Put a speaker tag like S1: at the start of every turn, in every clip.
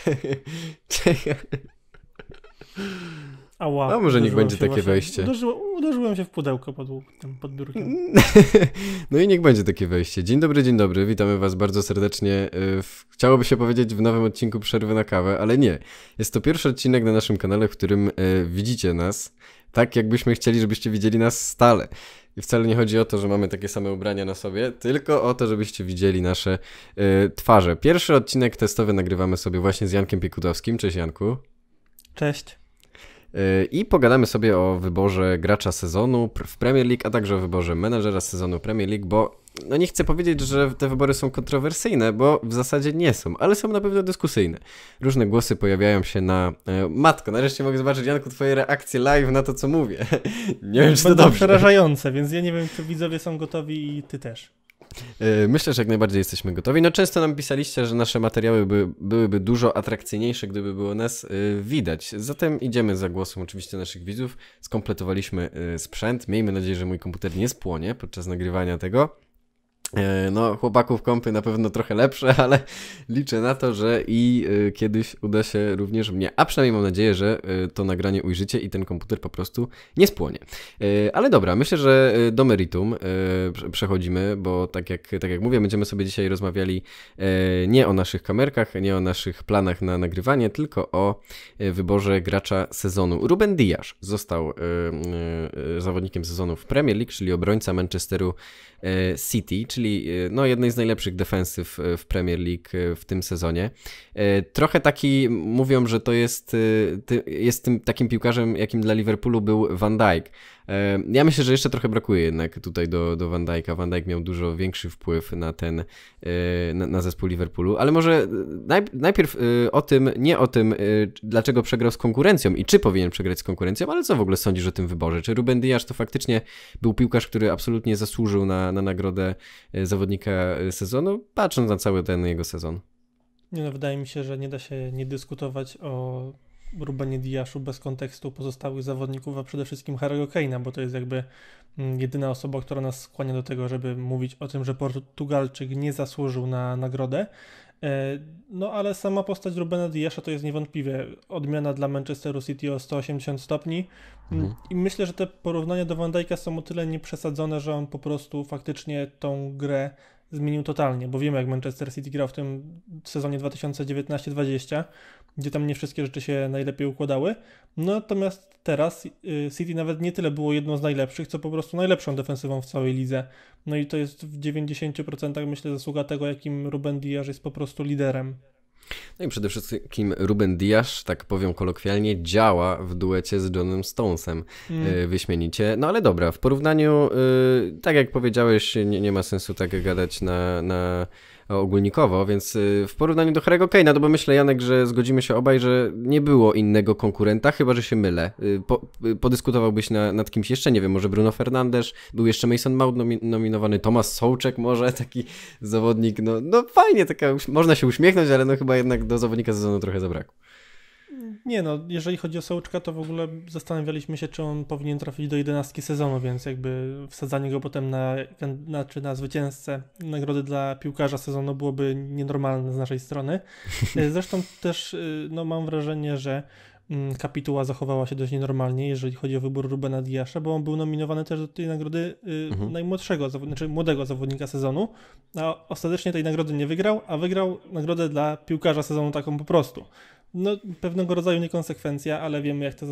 S1: 제가
S2: Ała. A no, może niech będzie takie właśnie, wejście. Uderzyło, uderzyłem się w pudełko pod, tym, pod biurkiem.
S1: No i niech będzie takie wejście. Dzień dobry, dzień dobry. Witamy was bardzo serdecznie. Y, w, chciałoby się powiedzieć w nowym odcinku Przerwy na kawę, ale nie. Jest to pierwszy odcinek na naszym kanale, w którym e, widzicie nas tak, jakbyśmy chcieli, żebyście widzieli nas stale. I wcale nie chodzi o to, że mamy takie same ubrania na sobie, tylko o to, żebyście widzieli nasze y, twarze. Pierwszy odcinek testowy nagrywamy sobie właśnie z Jankiem Piekutowskim. Cześć Janku. Cześć. Yy, i pogadamy sobie o wyborze gracza sezonu w Premier League, a także o wyborze menedżera sezonu Premier League, bo no nie chcę powiedzieć, że te wybory są kontrowersyjne, bo w zasadzie nie są, ale są na pewno dyskusyjne. Różne głosy pojawiają się na... E, matko, nareszcie mogę zobaczyć, Janku, twoje reakcje live na to, co mówię. nie wiem, czy to Będą dobrze. przerażające,
S2: więc ja nie wiem, czy widzowie są gotowi i ty też.
S1: E, myślę, że jak najbardziej jesteśmy gotowi. No często nam pisaliście, że nasze materiały by, byłyby dużo atrakcyjniejsze, gdyby było nas e, widać. Zatem idziemy za głosem oczywiście naszych widzów. Skompletowaliśmy e, sprzęt. Miejmy nadzieję, że mój komputer nie spłonie podczas nagrywania tego. E, no, chłopaków kąpy na pewno trochę lepsze, ale liczę na to, że i e, kiedyś uda się również mnie, a przynajmniej mam nadzieję, że e, to nagranie ujrzycie i ten komputer po prostu nie spłonie. Ale dobra, myślę, że do meritum przechodzimy, bo tak jak, tak jak mówię, będziemy sobie dzisiaj rozmawiali nie o naszych kamerkach, nie o naszych planach na nagrywanie, tylko o wyborze gracza sezonu. Ruben Diaz został zawodnikiem sezonu w Premier League, czyli obrońca Manchesteru City, czyli Y, no, jednej z najlepszych defensyw y, w Premier League y, w tym sezonie. Trochę taki, mówią, że to jest, jest tym takim piłkarzem, jakim dla Liverpoolu był Van Dijk ja myślę, że jeszcze trochę brakuje jednak tutaj do, do Van Dijk'a. Van Dijk miał dużo większy wpływ na ten, e, na, na zespół Liverpoolu, ale może e, naj, najpierw e, o tym, nie o tym, dlaczego przegrał z konkurencją i czy powinien przegrać z konkurencją, ale co w ogóle sądzisz o tym wyborze? Czy Ruben Dias to faktycznie był piłkarz, który absolutnie zasłużył na, na nagrodę zawodnika sezonu, patrząc na cały ten jego sezon?
S2: Nie, no, wydaje mi się, że nie da się nie dyskutować o Rubenie Diaszu bez kontekstu pozostałych zawodników, a przede wszystkim Harry'ego Kane'a, bo to jest jakby mm, jedyna osoba, która nas skłania do tego, żeby mówić o tym, że Portugalczyk nie zasłużył na nagrodę. E, no ale sama postać Rubena Diasza to jest niewątpliwie odmiana dla Manchesteru City o 180 stopni mm, mhm. i myślę, że te porównania do Van Dijk'a są o tyle nieprzesadzone, że on po prostu faktycznie tą grę zmienił totalnie, bo wiemy jak Manchester City grał w tym sezonie 2019-20 gdzie tam nie wszystkie rzeczy się najlepiej układały. No natomiast teraz y, City nawet nie tyle było jedną z najlepszych, co po prostu najlepszą defensywą w całej lidze. No i to jest w 90% myślę zasługa tego, jakim Ruben Diaz jest po prostu liderem.
S1: No i przede wszystkim Ruben Diaz, tak powiem kolokwialnie, działa w duecie z Johnem Stonesem mm. Y, wyśmienicie. No ale dobra, w porównaniu, y, tak jak powiedziałeś, nie, nie ma sensu tak gadać na, na ogólnikowo, więc y, w porównaniu do Harry'ego Kane'a, no bo myślę Janek, że zgodzimy się obaj, że nie było innego konkurenta, chyba że się mylę. Y, po, y, podyskutowałbyś na, nad kimś jeszcze, nie wiem, może Bruno Fernandes, był jeszcze Mason Mount nomi nominowany, Tomasz Sołczek może, taki zawodnik, no, no fajnie, taka, można się uśmiechnąć, ale no chyba jednak do zawodnika sezonu trochę zabrakło.
S2: Nie no, jeżeli chodzi o Sołczka, to w ogóle zastanawialiśmy się, czy on powinien trafić do jedenastki sezonu, więc jakby wsadzanie go potem na, na, czy na zwycięzcę nagrody dla piłkarza sezonu byłoby nienormalne z naszej strony. Zresztą też y, no, mam wrażenie, że mm, kapituła zachowała się dość nienormalnie, jeżeli chodzi o wybór Rubena Diasza, bo on był nominowany też do tej nagrody y, mhm. najmłodszego, znaczy młodego zawodnika sezonu, a ostatecznie tej nagrody nie wygrał, a wygrał nagrodę dla piłkarza sezonu taką po prostu no, pewnego rodzaju niekonsekwencja, ale wiemy, jak te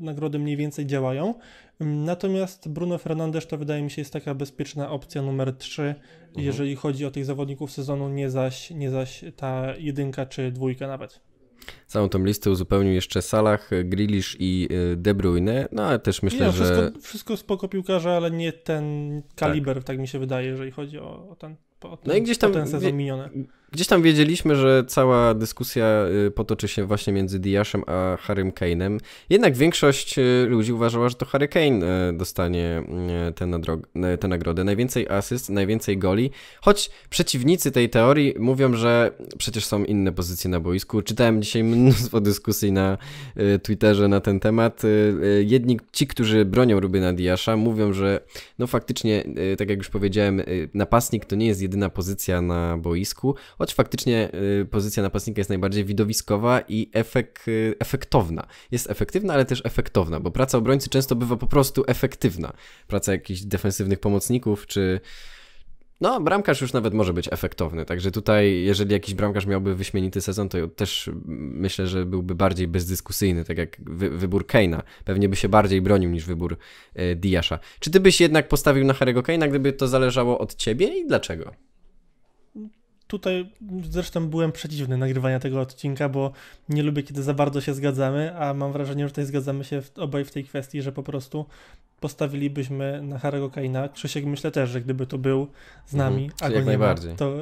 S2: nagrody mniej więcej działają. Mm, natomiast Bruno Fernandes to wydaje mi się jest taka bezpieczna opcja numer 3, mhm. jeżeli chodzi o tych zawodników sezonu, nie zaś, nie zaś ta jedynka czy dwójka
S1: nawet. Całą tą listę uzupełnił jeszcze Salah, Grilisz i y, De Bruyne, no ale też myślę, wszystko, że...
S2: Wszystko spoko piłkarze, ale nie ten kaliber, tak, tak mi się wydaje, jeżeli chodzi o, o ten... O ten, no i gdzieś tam ten sezon miniony
S1: Gdzieś tam wiedzieliśmy, że cała dyskusja y, potoczy się właśnie między Diaszem a Harrym Kane'em. Jednak większość y, ludzi uważała, że to Harry Kane y, dostanie tę, nagrodę. Najwięcej asyst, najwięcej goli. Choć przeciwnicy tej teorii mówią, że przecież są inne pozycje na boisku. Czytałem dzisiaj mnóstwo dyskusji na Twitterze na ten temat. Jedni, ci, którzy bronią Rubina Diasza, mówią, że no faktycznie, tak jak już powiedziałem, napastnik to nie jest jedyna pozycja na boisku choć faktycznie y, pozycja napastnika jest najbardziej widowiskowa i efek, y, efektowna. Jest efektywna, ale też efektowna, bo praca obrońcy często bywa po prostu efektywna. Praca jakichś defensywnych pomocników czy no, bramkarz już nawet może być efektowny, także tutaj, jeżeli jakiś bramkarz miałby wyśmienity sezon, to też myślę, że byłby bardziej bezdyskusyjny, tak jak wy wybór Keina. Pewnie by się bardziej bronił niż wybór y, Diasza. Czy ty byś jednak postawił na Harry'ego Keina, gdyby to zależało od ciebie i dlaczego?
S2: tutaj zresztą byłem przeciwny nagrywania tego odcinka, bo nie lubię, kiedy za bardzo się zgadzamy, a mam wrażenie, że tutaj zgadzamy się obaj w tej kwestii, że po prostu postawilibyśmy na Harry'ego Kaina. Krzysiek myślę też, że gdyby to był z nami, mhm, a go jak nie najbardziej. Ma, to,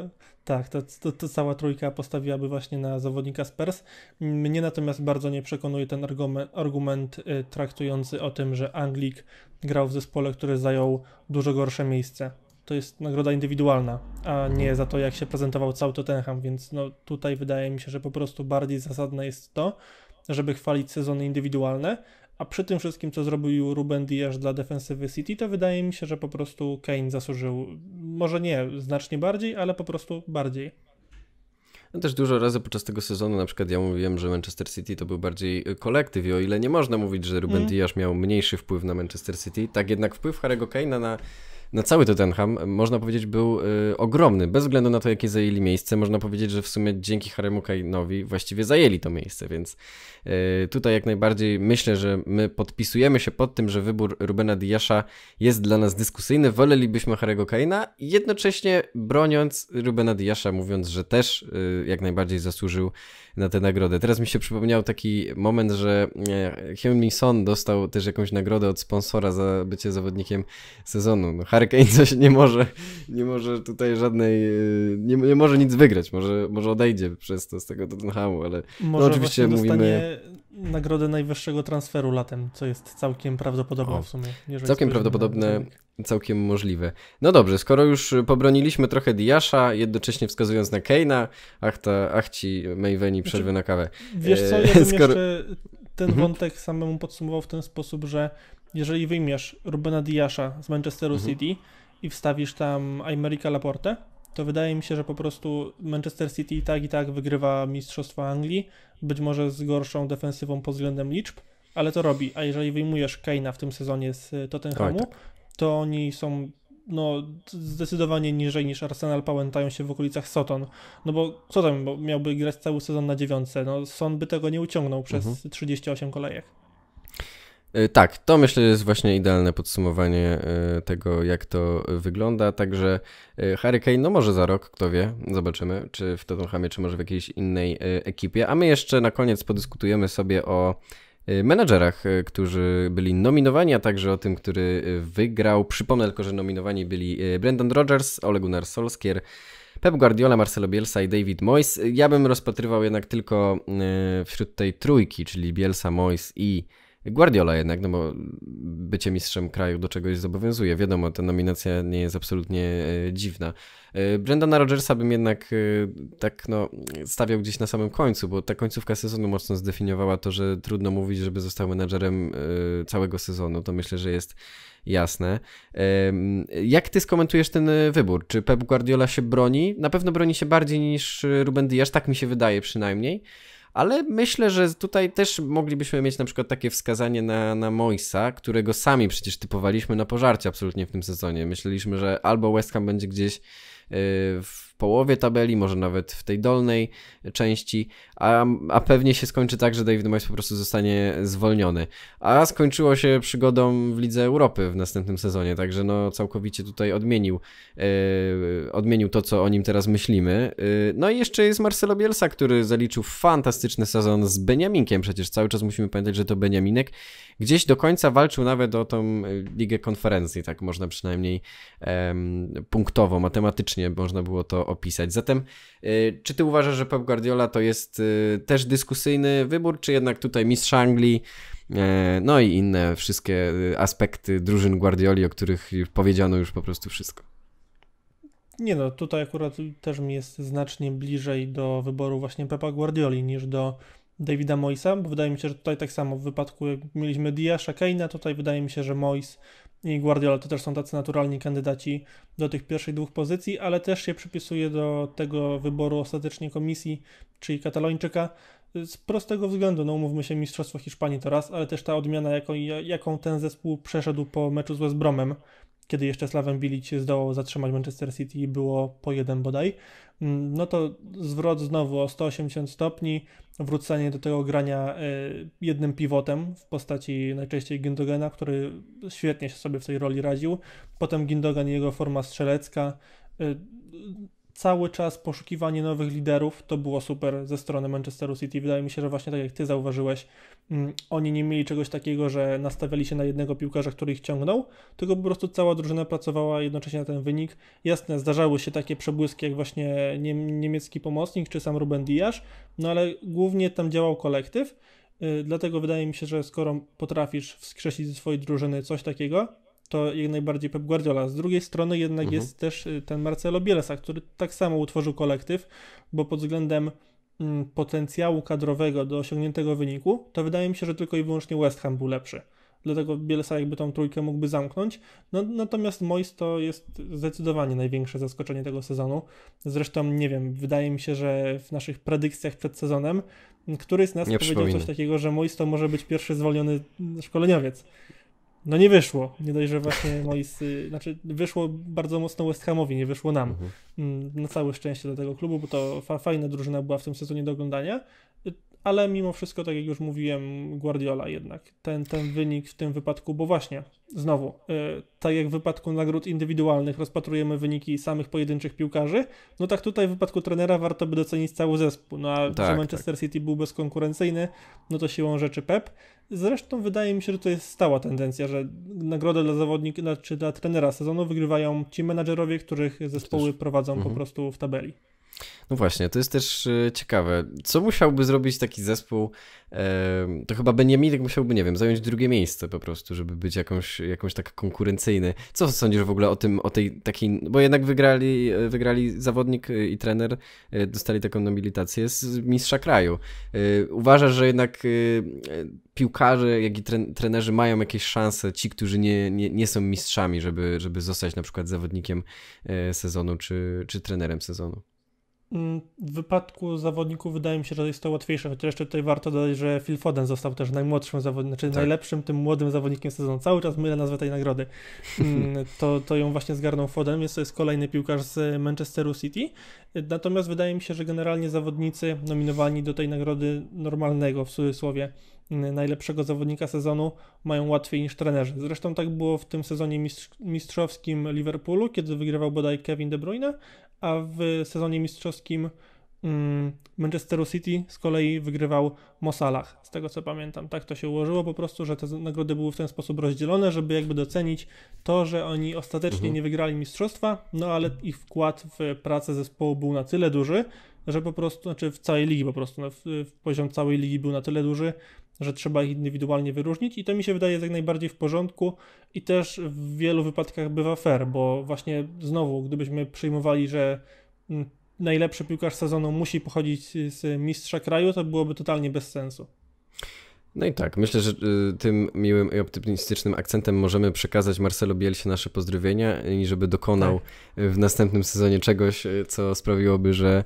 S2: tak, to, to, to, cała trójka postawiłaby właśnie na zawodnika Spurs. Mnie natomiast bardzo nie przekonuje ten argument, argument y, traktujący o tym, że Anglik grał w zespole, który zajął dużo gorsze miejsce to jest nagroda indywidualna, a nie za to, jak się prezentował cały Tottenham, więc no, tutaj wydaje mi się, że po prostu bardziej zasadne jest to, żeby chwalić sezony indywidualne, a przy tym wszystkim, co zrobił Ruben Diaz dla defensywy City, to wydaje mi się, że po prostu Kane zasłużył. Może nie znacznie bardziej, ale po prostu bardziej. Ja
S1: no też dużo razy podczas tego sezonu, na przykład ja mówiłem, że Manchester City to był bardziej y, kolektyw i o ile nie można mówić, że Ruben mm. Diaz miał mniejszy wpływ na Manchester City, tak jednak wpływ Harry'ego Kane'a na na cały Tottenham, e, można powiedzieć, był y, ogromny. Bez względu na to, jakie zajęli miejsce, można powiedzieć, że w sumie dzięki Haremu Kainowi właściwie zajęli to miejsce, więc y, tutaj jak najbardziej myślę, że my podpisujemy się pod tym, że wybór Rubena Diasza jest dla nas dyskusyjny. Wolelibyśmy Harego Kaina, jednocześnie broniąc Rubena Diasza, mówiąc, że też y, jak najbardziej zasłużył na tę nagrodę. Teraz mi się przypomniał taki moment, że Hyun min Son dostał też jakąś nagrodę od sponsora za bycie zawodnikiem sezonu. No, Arkane coś nie może, nie może tutaj żadnej, y, nie, nie może nic wygrać, może, może odejdzie przez to z tego Tottenhamu, ale no, może no, oczywiście mówimy...
S2: nagrodę najwyższego transferu latem, co jest całkiem prawdopodobne o, w sumie. Całkiem prawdopodobne,
S1: całkiem możliwe. No dobrze, skoro już pobroniliśmy trochę Diasza, jednocześnie wskazując na Keina, ach, ta, ach ci Mayweni przerwy znaczy, na kawę. Wiesz co, ja e, skoro... jeszcze ten mhm.
S2: wątek samemu podsumował w ten sposób, że jeżeli wyjmiesz Rubena Diasza z Manchesteru mhm. City i wstawisz tam Aymerica Laporte, to wydaje mi się, że po prostu Manchester City i tak i tak wygrywa Mistrzostwo Anglii, być może z gorszą defensywą pod względem liczb, ale to robi. A jeżeli wyjmujesz Keina w tym sezonie z e, Tottenhamu, tak. to oni są no, zdecydowanie niżej niż Arsenal pałętają się w okolicach Soton. No bo co tam, bo miałby grać cały sezon na dziewiątce. No, Son by tego nie uciągnął przez mhm. 38 kolejek.
S1: Y, tak, to myślę jest właśnie idealne podsumowanie y, tego, jak to wygląda. Także y, Harry Kane, no może za rok, kto wie, zobaczymy, czy w Tottenhamie, czy może w jakiejś innej ekipie. A my jeszcze na koniec podyskutujemy sobie o Y, menadżerach, y, którzy byli nominowani, a także o tym, który y, wygrał. Przypomnę tylko, że nominowani byli Brendan Rodgers, Ole Gunnar Solskjaer, Pep Guardiola, Marcelo Bielsa i David Moyes. Ja bym rozpatrywał jednak tylko wśród tej trójki, czyli Bielsa, Moyes i Guardiola jednak, no bo bycie mistrzem kraju do czegoś zobowiązuje. Wiadomo, ta nominacja nie jest absolutnie e, dziwna. E, Brendana Rodgersa bym jednak e, tak no, stawiał gdzieś na samym końcu, bo ta końcówka sezonu mocno zdefiniowała to, że trudno mówić, żeby został menadżerem całego sezonu. To myślę, że jest jasne. Jak ty skomentujesz ten wybór? Czy Pep Guardiola się broni? Na pewno broni się bardziej niż Ruben Dias, tak mi się wydaje przynajmniej ale myślę, że tutaj też moglibyśmy mieć na przykład takie wskazanie na, na Moisa, którego sami przecież typowaliśmy na pożarcie absolutnie w tym sezonie. Myśleliśmy, że albo West Ham będzie gdzieś y, w połowie tabeli, może nawet w tej dolnej części, a, a pewnie się skończy tak, że David Moyes po prostu zostanie zwolniony. A skończyło się przygodą w Lidze Europy w następnym sezonie, także no całkowicie tutaj odmienił, yy, odmienił to, co o nim teraz myślimy. Yy, no i jeszcze jest Marcelo Bielsa, który zaliczył fantastyczny sezon z Beniaminkiem, przecież cały czas musimy pamiętać, że to Beniaminek gdzieś do końca walczył nawet o tą e, Ligę Konferencji, tak można przynajmniej punktowo, matematycznie można było to opisać. Zatem, yy, czy ty uważasz, że Pep Guardiola to jest Y, też dyskusyjny wybór, czy jednak tutaj mistrz Anglii, e, no i inne wszystkie aspekty drużyn Guardioli, o których powiedziano już po prostu wszystko.
S2: Nie no, tutaj akurat też mi jest znacznie bliżej do wyboru właśnie Pepa Guardioli niż do Davida Moisa, bo wydaje mi się, że tutaj tak samo w wypadku jak mieliśmy Diasza, Kane'a, tutaj wydaje mi się, że Mois i Guardiola to też są tacy naturalni kandydaci do tych pierwszych dwóch pozycji, ale też się przypisuje do tego wyboru ostatecznie komisji, czyli Katalończyka, z prostego względu, no umówmy się, Mistrzostwo Hiszpanii to raz, ale też ta odmiana, jaką, jaką ten zespół przeszedł po meczu z West Bromem, kiedy jeszcze Slaven Bilic zdołał zatrzymać Manchester City, było po jeden bodaj. Mm, no to zwrot znowu o 180 stopni, wrócenie do tego grania e, jednym pivotem w postaci najczęściej Gindogena, który świetnie się sobie w tej roli radził. Potem Gindogan i jego forma strzelecka e, cały czas poszukiwanie nowych liderów, to było super ze strony Manchesteru City. Wydaje mi się, że właśnie tak jak ty zauważyłeś, mm, oni nie mieli czegoś takiego, że nastawiali się na jednego piłkarza, który ich ciągnął, tylko po prostu cała drużyna pracowała jednocześnie na ten wynik. Jasne, zdarzały się takie przebłyski jak właśnie niemiecki pomocnik czy sam Ruben Diasz, no ale głównie tam działał kolektyw. Y, dlatego wydaje mi się, że skoro potrafisz wskrzesić ze swojej drużyny coś takiego, to jak najbardziej Pep Guardiola. Z drugiej strony jednak mhm. jest też y, ten Marcelo Bielsa, który tak samo utworzył kolektyw, bo pod względem mm, potencjału kadrowego do osiągniętego wyniku, to wydaje mi się, że tylko i wyłącznie West Ham był lepszy. Dlatego Bielsa jakby tą trójkę mógłby zamknąć. No, natomiast Moist to jest zdecydowanie największe zaskoczenie tego sezonu. Zresztą nie wiem, wydaje mi się, że w naszych predykcjach przed sezonem mm, któryś z nas nie powiedział coś takiego, że Moist to może być pierwszy zwolniony szkoleniowiec. No nie wyszło. Nie dość, że właśnie Mois, znaczy wyszło bardzo mocno West Hamowi, nie wyszło nam. Mhm. Mm, na całe szczęście do tego klubu, bo to fajna drużyna była w tym sezonie do oglądania ale mimo wszystko, tak jak już mówiłem, Guardiola jednak ten, ten wynik w tym wypadku, bo właśnie, znowu, y, tak jak w wypadku nagród indywidualnych rozpatrujemy wyniki samych pojedynczych piłkarzy, no tak tutaj w wypadku trenera warto by docenić cały zespół, no a tak, że Manchester tak. City był bezkonkurencyjny, no to siłą rzeczy Pep. Zresztą wydaje mi się, że to jest stała tendencja, że nagrodę dla zawodnika, czy dla trenera sezonu wygrywają ci menadżerowie, których zespoły prowadzą mhm. po prostu w tabeli.
S1: No właśnie, to jest też e, ciekawe. Co musiałby zrobić taki zespół? E, to chyba Benjaminek tak musiałby, nie wiem, zająć drugie miejsce po prostu, żeby być jakąś, jakąś tak konkurencyjny. Co sądzisz w ogóle o tym, o tej takiej, bo jednak wygrali, e, wygrali zawodnik i trener, dostali taką nobilitację z mistrza kraju. Uważasz, że jednak piłkarze, jak i trenerzy mają jakieś szanse, ci, którzy nie, nie, nie są mistrzami, żeby, żeby zostać na przykład zawodnikiem sezonu czy, czy trenerem sezonu?
S2: Mm, w wypadku zawodników wydaje mi się, że jest to łatwiejsze, chociaż jeszcze tutaj warto dodać, że Phil Foden został też najmłodszym zawodnikiem, znaczy tak. najlepszym tym młodym zawodnikiem sezonu. Cały czas mylę nazwę tej nagrody. Mm, to, to ją właśnie zgarnął Foden, jest to jest kolejny piłkarz z Manchesteru City. Natomiast wydaje mi się, że generalnie zawodnicy nominowani do tej nagrody normalnego w cudzysłowie mm, najlepszego zawodnika sezonu mają łatwiej niż trenerzy. Zresztą tak było w tym sezonie mistrz, mistrzowskim Liverpoolu, kiedy wygrywał bodaj Kevin De Bruyne, a w sezonie mistrzowskim mm, Manchesteru City z kolei wygrywał Mosalach, z tego co pamiętam. Tak to się ułożyło po prostu, że te nagrody były w ten sposób rozdzielone, żeby jakby docenić to, że oni ostatecznie mhm. nie wygrali mistrzostwa, no ale ich wkład w pracę zespołu był na tyle duży, że po prostu, znaczy w całej ligi po prostu, no w, w poziom całej ligi był na tyle duży, że trzeba ich indywidualnie wyróżnić i to mi się wydaje jak najbardziej w porządku i też w wielu wypadkach bywa fair, bo właśnie znowu, gdybyśmy przyjmowali, że mm, najlepszy piłkarz sezonu musi pochodzić z mistrza kraju, to byłoby totalnie bez sensu.
S1: No i tak, myślę, że y, tym miłym i optymistycznym akcentem możemy przekazać Marcelo Bielsie nasze pozdrowienia i żeby dokonał tak. w następnym sezonie czegoś, y, co sprawiłoby, że,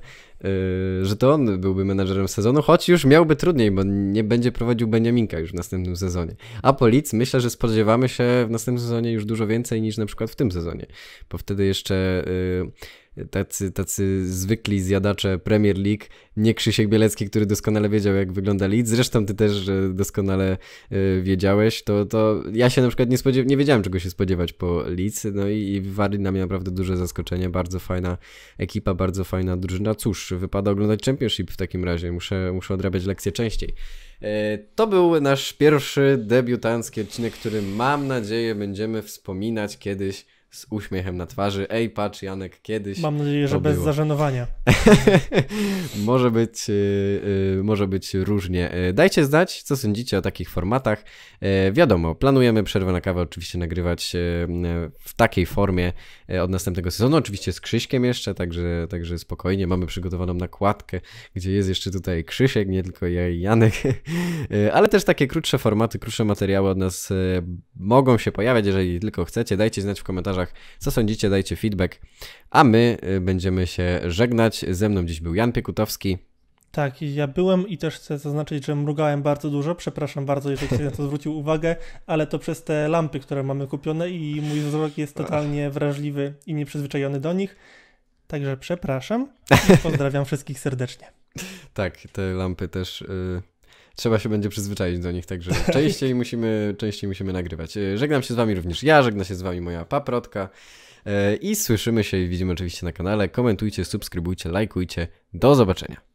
S1: y, że to on byłby menadżerem sezonu, choć już miałby trudniej, bo nie będzie prowadził Beniaminka już w następnym sezonie. A po Leeds myślę, że spodziewamy się w następnym sezonie już dużo więcej niż na przykład w tym sezonie, bo wtedy jeszcze tacy, tacy zwykli zjadacze Premier League, nie Krzysiek Bielecki, który doskonale wiedział, jak wygląda Leeds, zresztą ty też doskonale e, wiedziałeś, to, to ja się na przykład nie, spodziew- nie wiedziałem, czego się spodziewać po Leeds, no i, i wywarli na mnie naprawdę duże zaskoczenie, bardzo fajna ekipa, bardzo fajna drużyna, cóż, wypada oglądać Championship w takim razie, muszę, muszę odrabiać lekcje częściej. E, to był nasz pierwszy debiutancki odcinek, który mam nadzieję będziemy wspominać kiedyś z uśmiechem na twarzy. Ej, patrz, Janek, kiedyś. Mam nadzieję, że bez było. zażenowania. może, być, y, y, może być różnie. Y, dajcie znać, co sądzicie o takich formatach. wiadomo, planujemy przerwę na kawę oczywiście nagrywać w takiej formie od następnego sezonu. Oczywiście z Krzyśkiem jeszcze, także, także spokojnie. Mamy przygotowaną nakładkę, gdzie jest jeszcze tutaj Krzysiek, nie tylko ja i Janek. ale też takie krótsze formaty, krótsze materiały od nas mogą się pojawiać, jeżeli tylko chcecie. Dajcie znać w komentarzach komentarzach. Co sądzicie, dajcie feedback. A my y, będziemy się żegnać. Ze mną dziś był Jan Piekutowski.
S2: Tak, ja byłem i też chcę zaznaczyć, że mrugałem bardzo dużo. Przepraszam bardzo, jeżeli ktoś na to zwrócił uwagę, ale to przez te lampy, które mamy kupione i mój wzrok jest totalnie wrażliwy i nieprzyzwyczajony do nich. Także przepraszam i pozdrawiam wszystkich serdecznie.
S1: Tak, te lampy też. Yy trzeba się będzie przyzwyczaić do nich, także częściej musimy, częściej musimy nagrywać. E, żegnam się z wami również ja, żegnam się z wami moja paprotka e, i słyszymy się i widzimy oczywiście na kanale. Komentujcie, subskrybujcie, lajkujcie. Do zobaczenia.